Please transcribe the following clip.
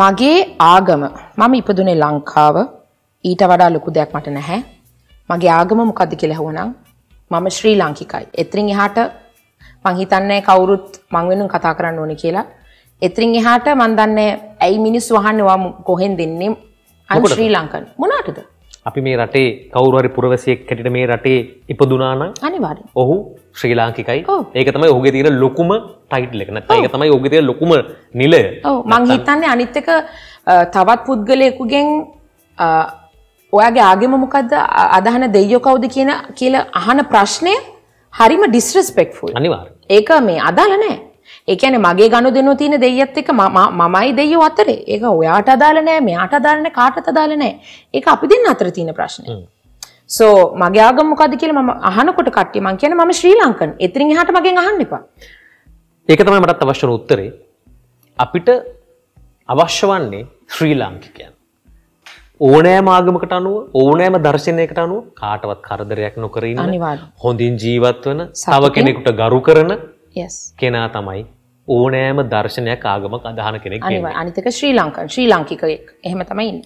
මගේ ආගම මම ඉපදුනේ ලංකාව ඊට වඩා ලොකු දෙයක් මට නැහැ. මගේ ආගම මොකද්ද කියලා හුවනම් මම ශ්‍රී ලාංකිකයි. එතරින් එහාට මං හිතන්නේ කවුරුත් මං වෙනුවෙන් කතා කරන්න ඕනේ කියලා. එතරින් එහාට මං දන්නේ ඇයි මිනිස්සු අහන්නේ කොහෙන් දෙන්නේ? අන් ශ්‍රී ලංකන්. මොනකටද? අපි මේ රටේ කවරුවරි පුරවසයෙක් හැටිට මේ රටේ ඉපදුනාන අනිවාර ඔහු ශ්‍රී ලාංකිකයි ඒක තමයි ඔහුගේ තියෙන ලොකුම ටයිට් ලෙකන ඒක තමයි ඔගතිය ලොකුම නිල මංහිතන්නේ අනිත්තක තවත් පුද්ගලයකුගෙන් ඔයාගේ ආගෙම මොකක්ද අදහන දෙයෝ කවුද කියන කියලා අහන ප්‍රශ්නය හරිම ඩිස්රස්පෙක්ෆුල් අනිවාර ඒක මේ අදාලනෑ ඒ කියන්නේ මගේ ගනුදෙනු තියෙන දෙයියත් එක්ක මමයි දෙයියෝ අතරේ. ඒක ඔයාට අදාළ නෑ, මෙයාට අදාළ නෑ, කාටත් අදාළ නෑ. ඒක අපි දෙන්න අතර තියෙන ප්‍රශ්නේ. සෝ මගේ ආගම මොකද්ද කියලා මම අහනකොට කට්ටිය මං කියන්නේ මම ශ්‍රී ලංකන්. එතරින් එහාට මගෙන් අහන්න එපා. ඒක තමයි මටත් අවශ්‍ය උත්තරේ. අපිට අවශ්‍ය වන්නේ ශ්‍රී ලාංකිකයන්. ඕනෑම ආගමකට අනුව ඕනෑම දර්ශනයකට අනුව කාටවත් කරදරයක් නොකර ඉන්න හොඳින් ජීවත් වන සව කෙනෙකුට ගරු කරන කෙනා තමයි ඕනෑම දර්ශනයක් ආගමක් අදහන කෙනෙක් අනිතක ශ්‍රී ලංකන් ශ්‍රී ලංකිකයෙක් එහෙම තමයින්